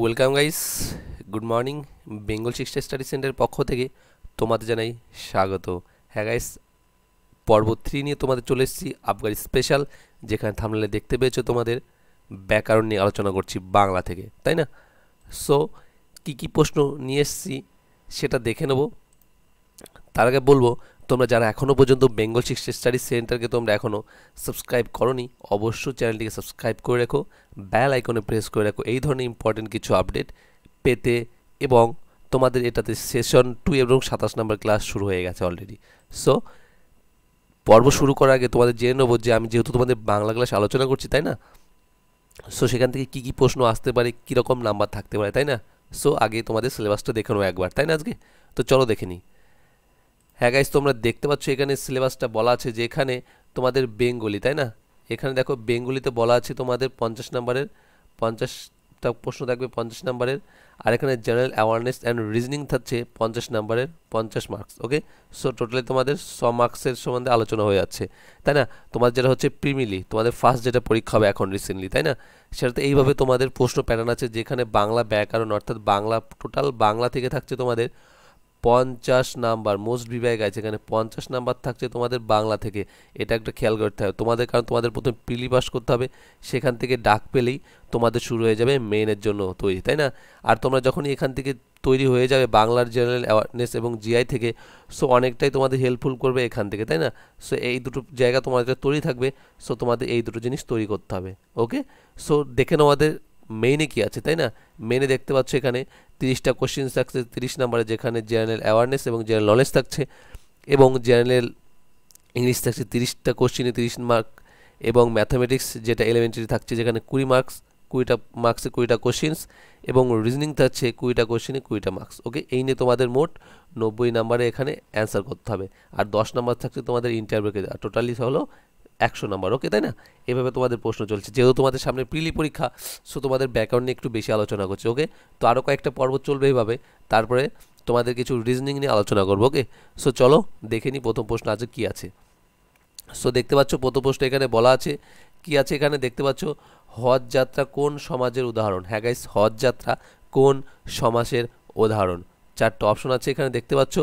welcome guys good morning Bengal Shiksha study সেন্টারের পক্ষ থেকে তোমাদের জানাই স্বাগত হ্যাঁ গাইস পর্ব থ্রি নিয়ে তোমাদের চলে এসেছি আফগানি স্পেশাল যেখানে থামলে দেখতে পেয়েছো তোমাদের ব্যাকরণ নিয়ে আলোচনা করছি বাংলা থেকে তাই না সো কি কি প্রশ্ন নিয়ে এসেছি সেটা দেখে নেব তার আগে বলবো তোমরা যারা এখনও পর্যন্ত বেঙ্গল শিক্ষ স্টাডি সেন্টারকে তোমরা এখনও সাবস্ক্রাইব করনি অবশ্যই চ্যানেলটিকে সাবস্ক্রাইব করে রাখো বেল আইকনে প্রেস করে রাখো এই ধরনের ইম্পর্টেন্ট কিছু আপডেট পেতে এবং তোমাদের এটাতে সেশন টু এবং সাতাশ নম্বর ক্লাস শুরু হয়ে গেছে অলরেডি সো পর্ব শুরু করার আগে তোমাদের জেনে নেবো যে আমি যেহেতু তোমাদের বাংলা ক্লাস আলোচনা করছি তাই না সো সেখান থেকে কী কী প্রশ্ন আসতে পারে কীরকম নাম্বার থাকতে পারে তাই না সো আগে তোমাদের সিলেবাসটা দেখে নেবো একবার তাই না আজকে তো চলো দেখে নিই হ্যাঁ গাইজ তোমরা দেখতে পাচ্ছ এখানে সিলেবাসটা বলা আছে যে এখানে তোমাদের বেঙ্গলি তাই না এখানে দেখো বেঙ্গলিতে বলা আছে তোমাদের পঞ্চাশ নাম্বারের পঞ্চাশটা প্রশ্ন থাকবে পঞ্চাশ নাম্বারের আর এখানে জেনারেল অ্যাওয়ারনেস অ্যান্ড রিজনিং থাকছে পঞ্চাশ নাম্বারের পঞ্চাশ মার্কস ওকে সো টোটালি তোমাদের ছ মার্কসের সম্বন্ধে আলোচনা হয়ে যাচ্ছে তাই না তোমাদের যেটা হচ্ছে প্রিমিলি তোমাদের ফার্স্ট যেটা পরীক্ষা হবে এখন রিসেন্টলি তাই না সেটাতে এইভাবে তোমাদের প্রশ্ন প্যাটার্ন আছে যেখানে বাংলা ব্যাকরণ অর্থাৎ বাংলা টোটাল বাংলা থেকে থাকছে তোমাদের পঞ্চাশ নাম্বার মোস্ট বিভাগ আছে এখানে পঞ্চাশ নাম্বার থাকছে তোমাদের বাংলা থেকে এটা একটা খেয়াল করতে হবে তোমাদের কারণ তোমাদের প্রথমে প্রিলি পাস করতে হবে সেখান থেকে ডাক পেলেই তোমাদের শুরু হয়ে যাবে মেনের জন্য তৈরি তাই না আর তোমরা যখনই এখান থেকে তৈরি হয়ে যাবে বাংলার জেনারেল অ্যাওয়ারনেস এবং জিআই থেকে সো অনেকটাই তোমাদের হেল্পফুল করবে এখান থেকে তাই না সো এই দুটো জায়গা তোমাদের তৈরি থাকবে সো তোমাদের এই দুটো জিনিস তৈরি করতে হবে ওকে সো দেখে নেওয়াদের মেনে কি আছে তাই না মেনে দেখতে পাচ্ছ এখানে তিরিশটা কোশ্চেন থাকছে তিরিশ নাম্বারে যেখানে জেনারেল অ্যাওয়ারনেস এবং জেনারেল নলেজ থাকছে এবং জেনারেল ইংলিশ থাকছে তিরিশটা কোশ্চেনে তিরিশ মার্ক এবং ম্যাথামেটিক্স যেটা এলিমেন্টারি থাকছে যেখানে কুড়ি মার্কস কুড়িটা মার্কসে কুড়িটা কোশ্চেন্স এবং রিজনিং থাকছে কুড়িটা কোশ্চেনে কুড়িটা মার্কস ওকে এই নিয়ে তোমাদের মোট নব্বই নাম্বারে এখানে অ্যান্সার করতে হবে আর দশ নাম্বার থাকছে তোমাদের ইন্টারভিউকে টোটালি হলো একশো নম্বর ওকে তাই না এভাবে তোমাদের প্রশ্ন চলছে যেহেতু তোমাদের সামনে প্রিলি পরীক্ষা সো তোমাদের ব্যাকগ্রাউন্ড নিয়ে একটু বেশি আলোচনা করছে ওকে তো আরও কয়েকটা পর্ব চলবে এইভাবে তারপরে তোমাদের কিছু রিজনিং নিয়ে আলোচনা করবো ওকে সো চলো দেখে নিই প্রথম প্রশ্ন আছে কি আছে সো দেখতে পাচ্ছ প্রথম প্রশ্ন এখানে বলা আছে কি আছে এখানে দেখতে পাচ্ছ হজ যাত্রা কোন সমাজের উদাহরণ হ্যাঁ গাইস হজ যাত্রা কোন সমাসের উদাহরণ চারটে অপশন আছে এখানে দেখতে পাচ্ছ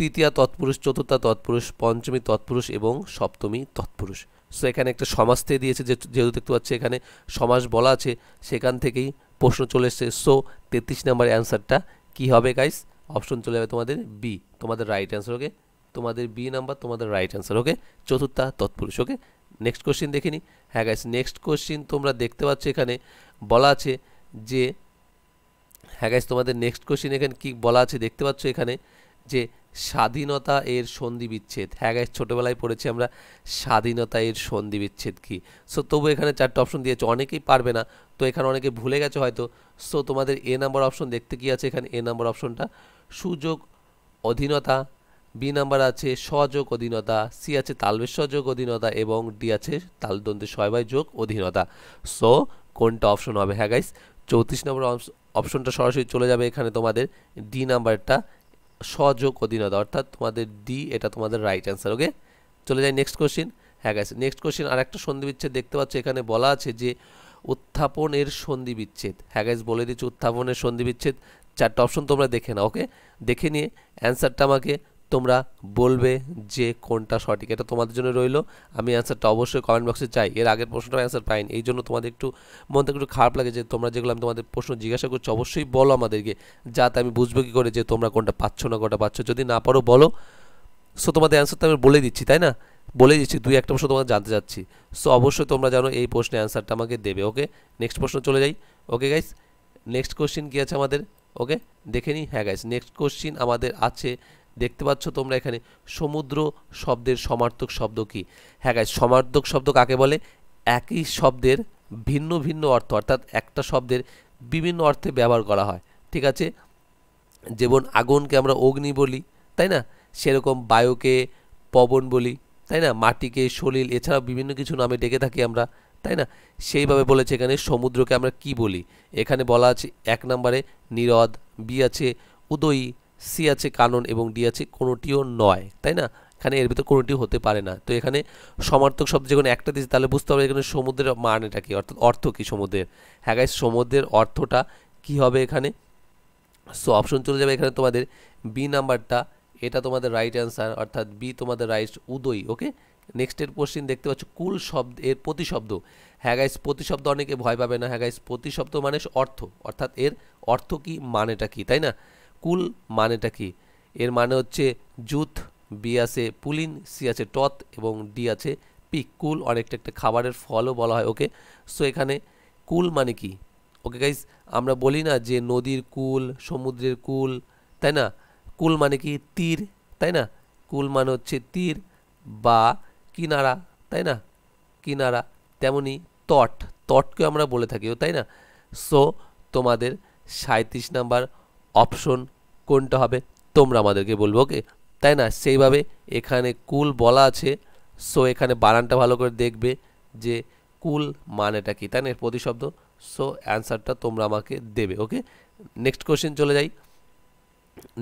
তৃতীয়া তৎপুরুষ চতুর্থা তৎপুরুষ পঞ্চমী তৎপুরুষ এবং সপ্তমী তৎপুরুষ সো এখানে একটা সমাজ থেকে দিয়েছে যেহেতু দেখতে পাচ্ছি এখানে সমাজ বলা আছে সেখান থেকেই প্রশ্ন চলে এসছে সো তেত্রিশ নাম্বার অ্যান্সারটা কি হবে গাইস অপশন চলে যাবে তোমাদের বি তোমাদের রাইট অ্যান্সার ওকে তোমাদের বি নাম্বার তোমাদের রাইট অ্যান্সার ওকে চতুর্থা তৎপুরুষ ওকে নেক্সট কোশ্চিন দেখিনি হ্যাঁ গাইস নেক্সট কোশ্চিন তোমরা দেখতে পাচ্ছ এখানে বলা আছে যে হ্যাঁ গাইস তোমাদের নেক্সট কোশ্চিন এখানে কি বলা আছে দেখতে পাচ্ছ এখানে যে স্বাধীনতা এর সন্ধি বিচ্ছেদ হ্যাঁ গাইস ছোটবেলায় পড়েছি আমরা স্বাধীনতা এর সন্ধি বিচ্ছেদ কি সো তবু এখানে চারটে অপশন দিয়েছে অনেকেই পারবে না তো এখানে অনেকে ভুলে গেছে হয়তো সো তোমাদের এ নাম্বার অপশন দেখতে কি আছে এখানে এ নাম্বার অপশনটা সুযোগ অধীনতা বি নাম্বার আছে সযোগ অধীনতা সি আছে তালবের সযোগ অধীনতা এবং ডি আছে তালদন্তে সয়বায় যোগ অধীনতা সো কোনটা অপশন হবে হ্যাঁ গাইস চৌত্রিশ নম্বর অপশনটা সরাসরি চলে যাবে এখানে তোমাদের ডি নাম্বারটা সহযোগ অধীনতা অর্থাৎ তোমাদের ডি এটা তোমাদের রাইট অ্যান্সার ওকে চলে যাই নেক্সট কোশ্চিন হ্যাঁ গেছে নেক্সট কোশ্চিন আর একটা সন্ধিবিচ্ছেদ দেখতে পাচ্ছ এখানে বলা আছে যে উত্থাপনের সন্ধিবিচ্ছেদ হ্যাঁ গাইজ বলে দিচ্ছি উত্থাপনের সন্ধিবিচ্ছেদ চারটা অপশন তোমরা দেখে নাও ওকে দেখে নিয়ে অ্যান্সারটা আমাকে তোমরা বলবে যে কোনটা সঠিক এটা তোমাদের জন্য রইল আমি অ্যান্সারটা অবশ্যই কমেন্ট বক্সে চাই এর আগের প্রশ্নটা অ্যান্সার পাইনি এই জন্য তোমাদের একটু মন থেকে একটু খারাপ লাগে যে তোমরা যেগুলো আমি তোমাদের প্রশ্ন জিজ্ঞাসা করছো অবশ্যই বলো আমাদেরকে যাতে আমি বুঝবো কী করে যে তোমরা কোনটা পাচ্ছ না কোনটা পাচ্ছ যদি না পারো বলো সো তোমাদের অ্যান্সার তো আমি বলে দিচ্ছি তাই না বলে দিচ্ছি দুই একটা প্রশ্ন তোমাকে জানতে চাচ্ছি সো অবশ্যই তোমরা জানো এই প্রশ্নের অ্যান্সারটা আমাকে দেবে ওকে নেক্সট প্রশ্ন চলে যাই ওকে গাইস নেক্সট কোশ্চিন কী আছে আমাদের ওকে দেখে নিই হ্যাঁ গাইস নেক্সট কোশ্চিন আমাদের আছে দেখতে পাচ্ছ তোমরা এখানে সমুদ্র শব্দের সমার্থক শব্দ কি হ্যাঁ গাই সমার্থক শব্দ কাকে বলে একই শব্দের ভিন্ন ভিন্ন অর্থ অর্থাৎ একটা শব্দের বিভিন্ন অর্থে ব্যবহার করা হয় ঠিক আছে যেমন আগুনকে আমরা অগ্নি বলি তাই না সেরকম বায়ুকে পবন বলি তাই না মাটিকে সলিল এছাড়াও বিভিন্ন কিছু নামে ডেকে থাকি আমরা তাই না সেইভাবে বলেছে এখানে সমুদ্রকে আমরা কি বলি এখানে বলা আছে এক নম্বরে নিরদ বি আছে উদয়ী সি আছে কানন এবং ডি আছে কোনোটিও নয় তাই না এখানে এর ভিতরে কোনোটি হতে পারে না তো এখানে সমার্থক শব্দ যখন একটা দিয়েছে তাহলে বুঝতে হবে এখানে সমুদ্রের মান এটা অর্থাৎ অর্থ কী সমুদ্রের হ্যাঁ গাইস সমুদ্রের অর্থটা কি হবে এখানে সো অপশন চলে যাবে এখানে তোমাদের বি নাম্বারটা এটা তোমাদের রাইট অ্যান্সার অর্থাৎ বি তোমাদের রাইট উদয় ওকে নেক্সটের কোশ্চিন দেখতে পাচ্ছ কুল শব্দ এর প্রতিশব্দ হ্যাঁ গাইস প্রতিশব্দ অনেকে ভয় পাবে না হ্যাঁ গাইস প্রতিশব্দ মানে অর্থ অর্থাৎ এর অর্থ কি মানেটা কি তাই না কুল মানেটা কি এর মানে হচ্ছে জুথ বি আছে পুলিন সি আছে টত এবং ডি আছে পিক কুল অনেকটা একটা খাবারের ফলও বলা হয় ওকে সো এখানে কুল মানে কি ওকে গাইজ আমরা বলি না যে নদীর কুল সমুদ্রের কুল তাই না কুল মানে কি তীর তাই না কুল মানে হচ্ছে তীর বা কিনারা তাই না কিনারা তেমনি তট তটকে আমরা বলে থাকি তাই না সো তোমাদের সাঁত্রিশ নাম্বার অপশন কোনটা হবে তোমরা আমাদেরকে বলবো ওকে তাই না সেইভাবে এখানে কুল বলা আছে সো এখানে বানানটা ভালো করে দেখবে যে কুল মানেটা কি তাই না প্রতিশব্দ সো অ্যান্সারটা তোমরা আমাকে দেবে ওকে নেক্সট কোশ্চেন চলে যাই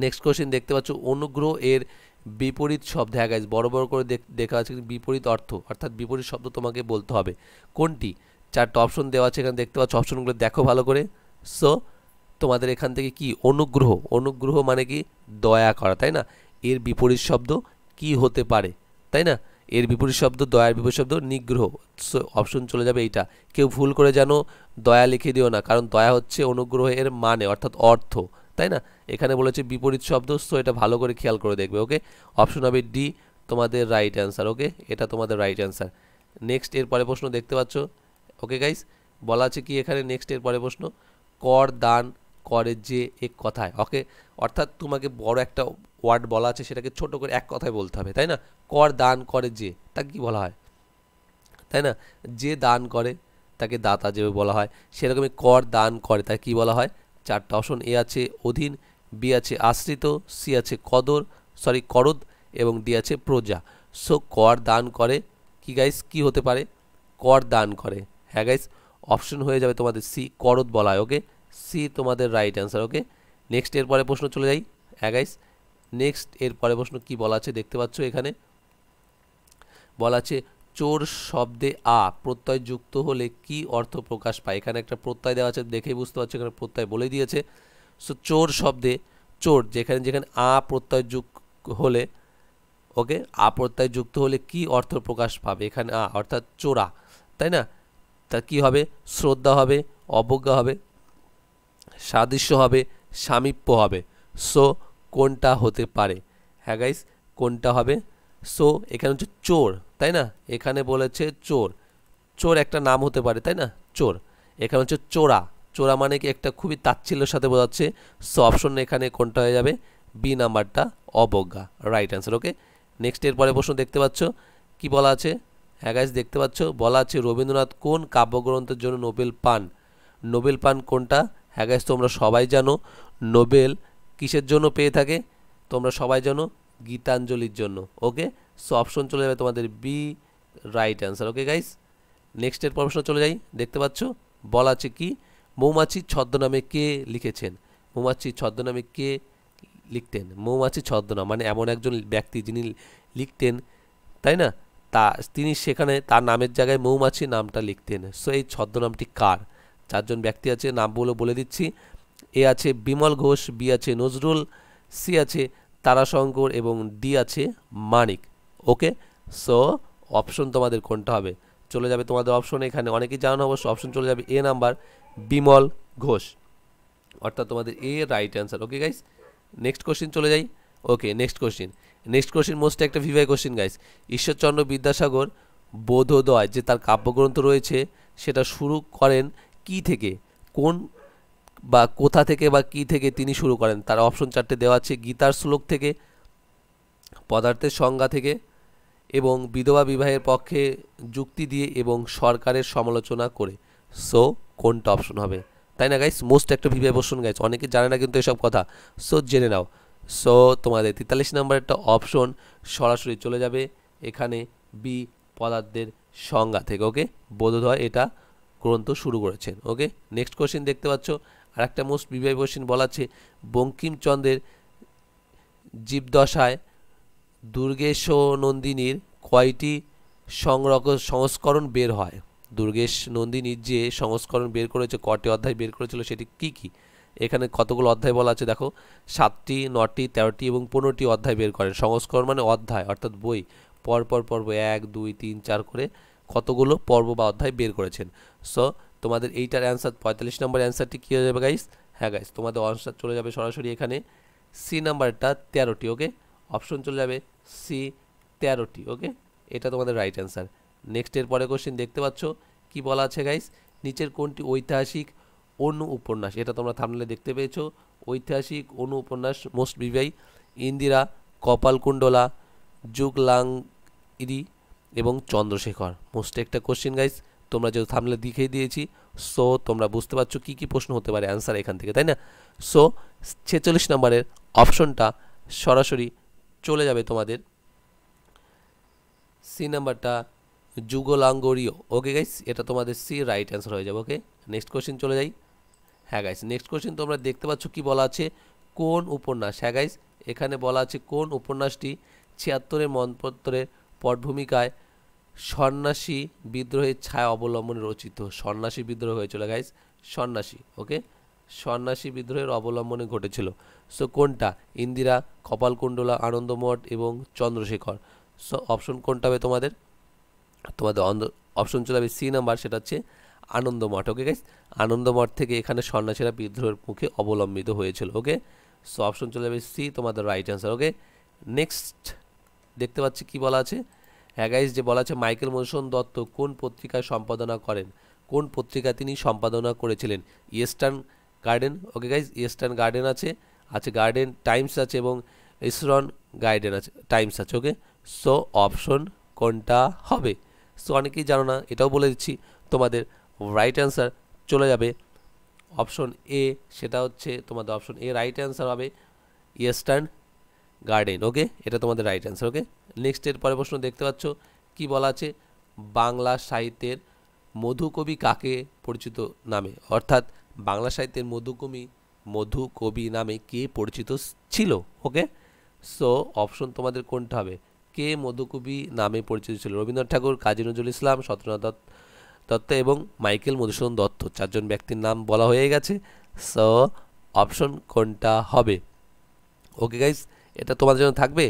নেক্সট কোশ্চেন দেখতে পাচ্ছ অনুগ্রহ এর বিপরীত শব্দ হ্যাঁ গাইজ বড় বড় করে দেখা আছে বিপরীত অর্থ অর্থাৎ বিপরীত শব্দ তোমাকে বলতে হবে কোনটি চারটা অপশন দেওয়া আছে এখানে দেখতে পাচ্ছ অপশনগুলো দেখো ভালো করে সো তোমাদের এখান থেকে কি অনুগ্রহ অনুগ্রহ মানে কি দয়া করা তাই না এর বিপরীত শব্দ কি হতে পারে তাই না এর বিপরীত শব্দ দয়ার বিপরীত শব্দ নিগ্রহ অপশন চলে যাবে এইটা কেউ ভুল করে যেন দয়া লিখে দিও না কারণ দয়া হচ্ছে অনুগ্রহ এর মানে অর্থাৎ অর্থ তাই না এখানে বলেছে বিপরীত শব্দ সো এটা ভালো করে খেয়াল করে দেখবে ওকে অপশন হবে ডি তোমাদের রাইট অ্যান্সার ওকে এটা তোমাদের রাইট অ্যান্সার নেক্সট এর পরে প্রশ্ন দেখতে পাচ্ছ ওকে গাইস বলা আছে কি এখানে নেক্সট এর পরে প্রশ্ন কর দান করে যে এক কথায় ওকে অর্থাৎ তোমাকে বড় একটা ওয়ার্ড বলা আছে সেটাকে ছোট করে এক কথায় বলতে হবে তাই না কর দান করে যে তাকে কি বলা হয় তাই না যে দান করে তাকে দাতা যেভাবে বলা হয় সেরকমই কর দান করে তাকে কি বলা হয় চারটা অপশন এ আছে অধীন বি আছে আশ্রিত সি আছে কদর সরি করদ এবং ডি আছে প্রজা সো কর দান করে কি গাইস কি হতে পারে কর দান করে হ্যাঁ গাইস অপশন হয়ে যাবে তোমাদের সি করদ বলা হয় ওকে সি তোমাদের রাইট অ্যান্সার ওকে নেক্সট এর পরে প্রশ্ন চলে যাই অ্যাগাইস নেক্সট এর পরে প্রশ্ন কি বলা আছে দেখতে পাচ্ছ এখানে বলা আছে চোর শব্দে আ প্রত্যয় যুক্ত হলে কি অর্থ প্রকাশ পায় এখানে একটা প্রত্যয় দেওয়া আছে দেখেই বুঝতে পারছো এখানে প্রত্যয় বলে দিয়েছে সো চোর শব্দে চোর যেখানে যেখানে আ প্রত্যয় যুক্ত হলে ওকে আ প্রত্যয় যুক্ত হলে কি অর্থ প্রকাশ পাবে এখানে আ অর্থাৎ চোরা তাই না তা কি হবে শ্রদ্ধা হবে অবজ্ঞা হবে সাদৃশ্য হবে সামীপ্য হবে সো কোনটা হতে পারে হ্যাঁ গাইস কোনটা হবে সো এখানে হচ্ছে চোর তাই না এখানে বলেছে চোর চোর একটা নাম হতে পারে তাই না চোর এখানে হচ্ছে চোরা চোরা মানে কি একটা খুবই তাচ্ছিল্যের সাথে বোঝাচ্ছে সো অপশন এখানে কোনটা হয়ে যাবে বি নাম্বারটা অবজ্ঞা রাইট অ্যান্সার ওকে নেক্সট এর পরে প্রশ্ন দেখতে পাচ্ছ কি বলা আছে হ্যাঁ গাইস দেখতে পাচ্ছ বলা আছে রবীন্দ্রনাথ কোন কাব্যগ্রন্থের জন্য নোবেল পান নোবেল পান কোনটা হ্যাঁ তোমরা সবাই জানো নোবেল কিসের জন্য পেয়ে থাকে তোমরা সবাই জানো গীতাঞ্জলির জন্য ওকে সো অপশন চলে যাবে তোমাদের B right answer okay guys নেক্সটের প্রশ্ন চলে যাই দেখতে পাচ্ছ বলা আছে কি মৌমাছি ছদ্মনামে কে লিখেছেন মৌমাছি ছদ্মনামে কে লিখতেন মৌমাছি ছদ্মনাম মানে এমন একজন ব্যক্তি যিনি লিখতেন তাই না তা তিনি সেখানে তার নামের জায়গায় মৌমাছি নামটা লিখতেন সো এই ছদ্মনামটি কার চারজন ব্যক্তি আছে নামগুলো বলে দিচ্ছি এ আছে বিমল ঘোষ বি আছে নজরুল সি আছে তারাশঙ্কর এবং ডি আছে মানিক ওকে সো অপশন তোমাদের কোনটা হবে চলে যাবে তোমাদের অপশন এখানে অনেকেই জানানো অবশ্য অপশন চলে যাবে এ নাম্বার বিমল ঘোষ অর্থাৎ তোমাদের A right answer okay guys next question চলে যাই okay next question next question most একটা ভিভাই কোশ্চিন গাইস ঈশ্বরচন্দ্র বিদ্যাসাগর বোধোদয় যে তার কাব্যগ্রন্থ রয়েছে সেটা শুরু করেন কি থেকে কোন বা কোথা থেকে বা কি থেকে তিনি শুরু করেন তার অপশন চারটে দেওয়া আছে গীতার শ্লোক থেকে পদার্থের সংজ্ঞা থেকে এবং বিধবা বিবাহের পক্ষে যুক্তি দিয়ে এবং সরকারের সমালোচনা করে সো কোনটা অপশন হবে তাই না গাইস মোস্ট একটা ভিভে প্রশ্ন গাইস অনেকে জানে না কিন্তু এসব কথা সো জেনে নাও সো তোমাদের তেতাল্লিশ নাম্বার একটা অপশন সরাসরি চলে যাবে এখানে বি পদার্থের সংজ্ঞা থেকে ওকে বোধ হয় এটা গ্রন্থ শুরু করেছেন ওকে নেক্সট কোশ্চেন দেখতে পাচ্ছ আর একটা মোস্ট বিবাহ কোশ্চেন বলা আছে বঙ্কিমচন্দ্রের জীবদশায় দুর্গেশ নন্দিনীর কয়টি সংরক সংস্করণ বের হয় দুর্গেশ নন্দিনীর যে সংস্করণ বের করেছে কটি অধ্যায় বের করেছিল সেটি কি কি এখানে কতগুলো অধ্যায় বলা আছে দেখো সাতটি নটি তেরোটি এবং পনেরোটি অধ্যায় বের করেন সংস্করণ মানে অধ্যায় অর্থাৎ বই পরপর পর্ব এক দুই তিন চার করে কতগুলো পর্ব বা অধ্যায় বের করেছেন সো তোমাদের এইটার অ্যান্সার পঁয়তাল্লিশ নম্বর অ্যান্সারটি কী হয়ে যাবে গাইস হ্যাঁ গাইস তোমাদের অ্যান্সার চলে যাবে সরাসরি এখানে সি নাম্বারটা তেরোটি ওকে অপশন চলে যাবে সি তেরোটি ওকে এটা তোমাদের রাইট অ্যান্সার নেক্সটের পরে কোশ্চেন দেখতে পাচ্ছ কি বলা আছে গাইস নিচের কোনটি ঐতিহাসিক অনু উপন্যাস এটা তোমরা থামলে দেখতে পেয়েছো ঐতিহাসিক অনু উপন্যাস মোস্ট বিভাই ইন্দিরা কপালকুণ্ডলা যুগলাং ইরি এবং চন্দ্রশেখর মোস্ট একটা কোশ্চেন গাইস তোমরা যেহেতু থামলে দিকেই দিয়েছি সো তোমরা বুঝতে পারছো কি কি প্রশ্ন হতে পারে অ্যান্সার এখান থেকে তাই না সো ছেচল্লিশ নম্বরের অপশনটা সরাসরি চলে যাবে তোমাদের সি নাম্বারটা যুগলাঙ্গরীয় ওকে গাইস এটা তোমাদের সি রাইট অ্যান্সার হয়ে যাবে ওকে নেক্সট কোশ্চেন চলে যাই হ্যাঁ গাইস নেক্সট কোশ্চেন তোমরা দেখতে পাচ্ছ কি বলা আছে কোন উপন্যাস হ্যাঁ গাইস এখানে বলা আছে কোন উপন্যাসটি ছিয়াত্তরের মনপত্তরের পটভূমিকায় সন্ন্যাসী বিদ্রোহের ছায়া অবলম্বনে রচিত সন্ন্যাসী বিদ্রোহ হয়েছিল গাইজ সন্ন্যাসী ওকে সন্ন্যাসী বিদ্রোহের অবলম্বনে ঘটেছিল সো কোনটা ইন্দিরা কপালকুণ্ডলা আনন্দমঠ এবং চন্দ্রশেখর সো অপশন কোনটা হবে তোমাদের তোমাদের অপশন চলে যাবে সি নাম্বার সেটা হচ্ছে আনন্দমঠ ওকে গাইজ আনন্দমঠ থেকে এখানে সন্ন্যাসীরা বিদ্রোহের মুখে অবলম্বিত হয়েছিল ওকে সো অপশন চলে যাবে সি তোমাদের রাইট অ্যান্সার ওকে নেক্সট দেখতে পাচ্ছি কি বলা আছে হ্যাঁ গাইজ যে বলা আছে মাইকেল মধুসূদন দত্ত কোন পত্রিকায় সম্পাদনা করেন কোন পত্রিকা তিনি সম্পাদনা করেছিলেন eastern garden okay guys eastern garden আছে আছে গার্ডেন টাইমস আছে এবং ইসরন গাইডেন আছে টাইমস আছে ওকে সো অপশন কোনটা হবে সো অনেকেই জানো না এটাও বলে দিচ্ছি তোমাদের রাইট অ্যান্সার চলে যাবে অপশন এ সেটা হচ্ছে তোমাদের অপশন এ রাইট অ্যান্সার হবে ইয়েস্টার্ন গার্ডেন ওকে এটা তোমাদের রাইট অ্যান্সার ওকে নেক্সটের পরে প্রশ্ন দেখতে পাচ্ছ কি বলা আছে বাংলা সাহিত্যের মধুকবি কাকে পরিচিত নামে অর্থাৎ বাংলা সাহিত্যের মধুকবি মধুকবি নামে কে পরিচিত ছিল ওকে সো অপশন তোমাদের কোনটা হবে কে মধুকবি নামে পরিচিত ছিল রবীন্দ্রনাথ ঠাকুর কাজী নজরুল ইসলাম সত্যনাথ দত্ত দত্ত এবং মাইকেল মধুসূদন দত্ত চারজন ব্যক্তির নাম বলা হয়ে গেছে সো অপশন কোনটা হবে ওকে গাইস এটা তোমাদের জন্য থাকবে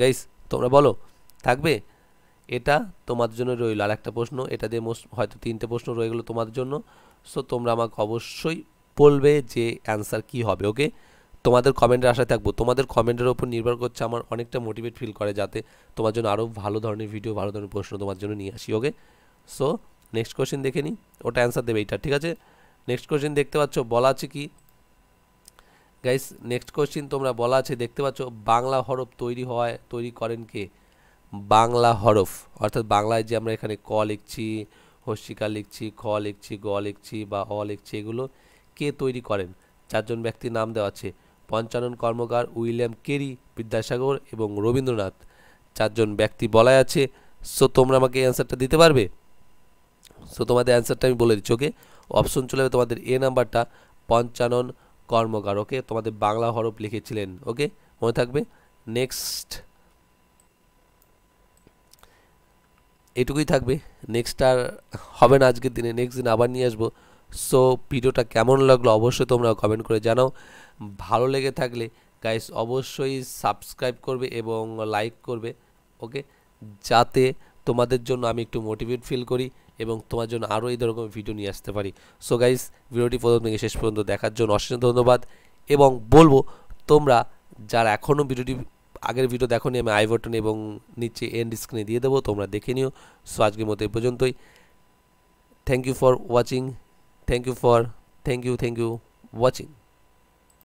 গাইস তোমরা বলো থাকবে এটা তোমাদের জন্য রইল আর একটা প্রশ্ন এটা দিয়ে মোস্ট হয়তো তিনটে প্রশ্ন রয়ে গেলো তোমাদের জন্য সো তোমরা আমাকে অবশ্যই বলবে যে অ্যান্সার কি হবে ওকে তোমাদের কমেন্টের আশায় থাকবো তোমাদের কমেন্টের ওপর নির্ভর করছে আমার অনেকটা মোটিভেট ফিল করে যাতে তোমার জন্য আরও ভালো ধরনের ভিডিও ভালো ধরনের প্রশ্ন তোমার জন্য নিয়ে আসি ওকে সো নেক্সট কোয়েশ্চেন দেখে নিই ওটা অ্যান্সার দেবে এইটা ঠিক আছে নেক্সট কোয়েশ্চেন দেখতে পাচ্ছ বলা আছে কি গাইস নেক্সট কোশ্চিন তোমরা বলা আছে দেখতে পাচ্ছ বাংলা হরফ তৈরি হয় তৈরি করেন কে বাংলা হরফ অর্থাৎ বাংলায় যে আমরা এখানে ক লিখছি হস্যিকা লিখছি খ লিখছি গ লিখছি বা অ লিখছি এগুলো কে তৈরি করেন চারজন ব্যক্তির নাম দেওয়া আছে পঞ্চানন কর্মকার উইলিয়াম কেরি বিদ্যাসাগর এবং রবীন্দ্রনাথ চারজন ব্যক্তি বলাই আছে সো তোমরা আমাকে অ্যান্সারটা দিতে পারবে সো তোমাদের অ্যান্সারটা আমি বলে দিচ্ছি ওকে অপশন চলে যাবে তোমাদের এ নাম্বারটা পঞ্চানন কর্মকার ওকে তোমাদের বাংলা হরফ লিখেছিলেন ওকে মনে থাকবে নেক্সট এটুকুই থাকবে নেক্সট আর হবে না আজকের দিনে নেক্সট দিন আবার নিয়ে আসবো সো ভিডিওটা কেমন লাগলো অবশ্যই তোমরা কমেন্ট করে জানাও ভালো লেগে থাকলে গাইস অবশ্যই সাবস্ক্রাইব করবে এবং লাইক করবে ওকে যাতে তোমাদের জন্য আমি একটু মোটিভেট ফিল করি এবং তোমার জন্য আরও এই ধরনের ভিডিও নিয়ে আসতে পারি সো গাইস ভিডিওটি প্রথম থেকে শেষ পর্যন্ত দেখার জন্য অসংখ্য ধন্যবাদ এবং বলবো তোমরা যারা এখনও ভিডিওটি আগের ভিডিও দেখো আমি আই বটন এবং নিচে এন্ড স্ক্রিনে দিয়ে দেবো তোমরা দেখে নিও সো আজকের মতো এ পর্যন্তই thank you for watching thank you for thank you thank you watching